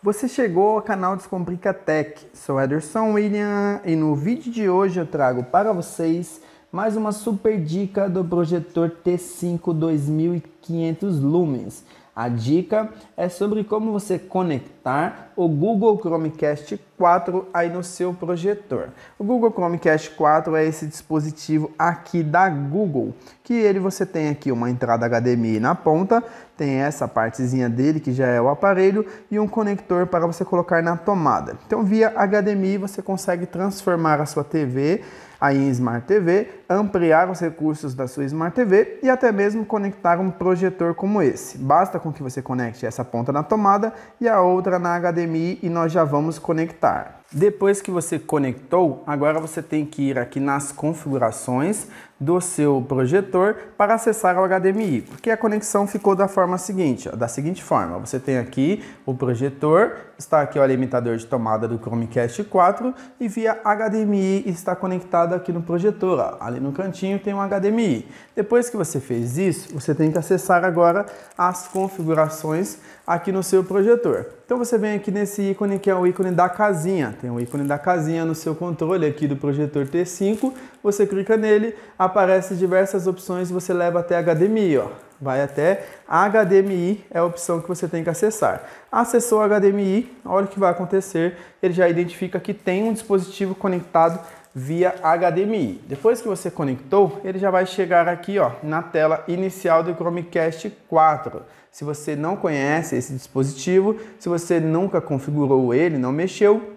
Você chegou ao canal Descomplica Tech. Sou Ederson William e no vídeo de hoje eu trago para vocês mais uma super dica do projetor T5 2500 lumens. A dica é sobre como você conectar o Google Chromecast 4 aí no seu projetor. O Google Chromecast 4 é esse dispositivo aqui da Google, que ele você tem aqui uma entrada HDMI na ponta, tem essa partezinha dele que já é o aparelho e um conector para você colocar na tomada. Então via HDMI você consegue transformar a sua TV aí em Smart TV, ampliar os recursos da sua Smart TV e até mesmo conectar um projetor como esse. Basta com que você conecte essa ponta na tomada e a outra na HDMI e nós já vamos conectar. Depois que você conectou, agora você tem que ir aqui nas configurações do seu projetor para acessar o HDMI, porque a conexão ficou da forma seguinte, ó, da seguinte forma, você tem aqui o projetor, está aqui o alimentador de tomada do Chromecast 4 e via HDMI está conectado aqui no projetor, ó, ali no cantinho tem um HDMI. Depois que você fez isso, você tem que acessar agora as configurações aqui no seu projetor. Então você vem aqui nesse ícone que é o ícone da casinha, tem o ícone da casinha no seu controle aqui do projetor T5. Você clica nele, aparece diversas opções, você leva até HDMI, ó. Vai até HDMI, é a opção que você tem que acessar. Acessou HDMI, olha o que vai acontecer, ele já identifica que tem um dispositivo conectado via HDMI. Depois que você conectou, ele já vai chegar aqui ó, na tela inicial do Chromecast 4. Se você não conhece esse dispositivo, se você nunca configurou ele, não mexeu,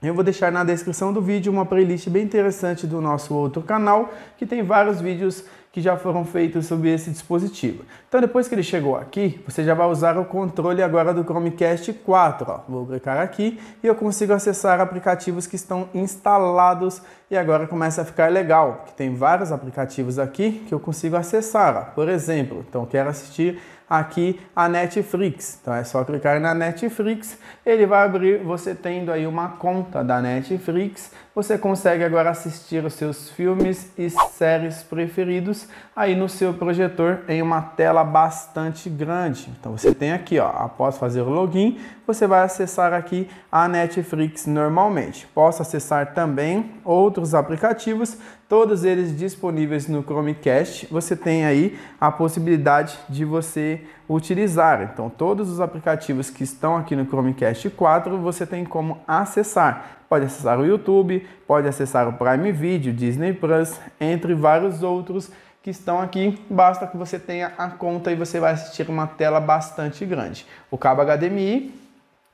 eu vou deixar na descrição do vídeo uma playlist bem interessante do nosso outro canal, que tem vários vídeos que já foram feitos sobre esse dispositivo. Então depois que ele chegou aqui, você já vai usar o controle agora do Chromecast 4. Ó. Vou clicar aqui e eu consigo acessar aplicativos que estão instalados e agora começa a ficar legal, porque tem vários aplicativos aqui que eu consigo acessar. Ó. Por exemplo, então quero assistir aqui a Netflix. Então é só clicar na Netflix, ele vai abrir, você tendo aí uma conta da Netflix, você consegue agora assistir os seus filmes e séries preferidos aí no seu projetor em uma tela bastante grande. Então você tem aqui, ó, após fazer o login, você vai acessar aqui a Netflix normalmente. Posso acessar também outros aplicativos, todos eles disponíveis no Chromecast. Você tem aí a possibilidade de você utilizar. Então todos os aplicativos que estão aqui no Chromecast 4, você tem como acessar pode acessar o YouTube, pode acessar o Prime Video, Disney Plus, entre vários outros que estão aqui. Basta que você tenha a conta e você vai assistir uma tela bastante grande. O cabo HDMI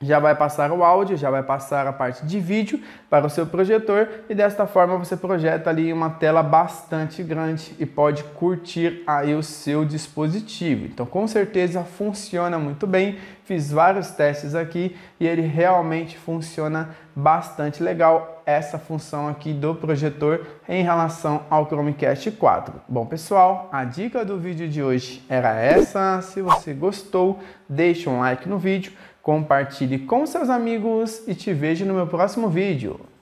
já vai passar o áudio, já vai passar a parte de vídeo para o seu projetor e desta forma você projeta ali uma tela bastante grande e pode curtir aí o seu dispositivo. Então com certeza funciona muito bem, fiz vários testes aqui e ele realmente funciona bastante legal essa função aqui do projetor em relação ao Chromecast 4. Bom pessoal, a dica do vídeo de hoje era essa. Se você gostou, deixe um like no vídeo, compartilhe com seus amigos e te vejo no meu próximo vídeo.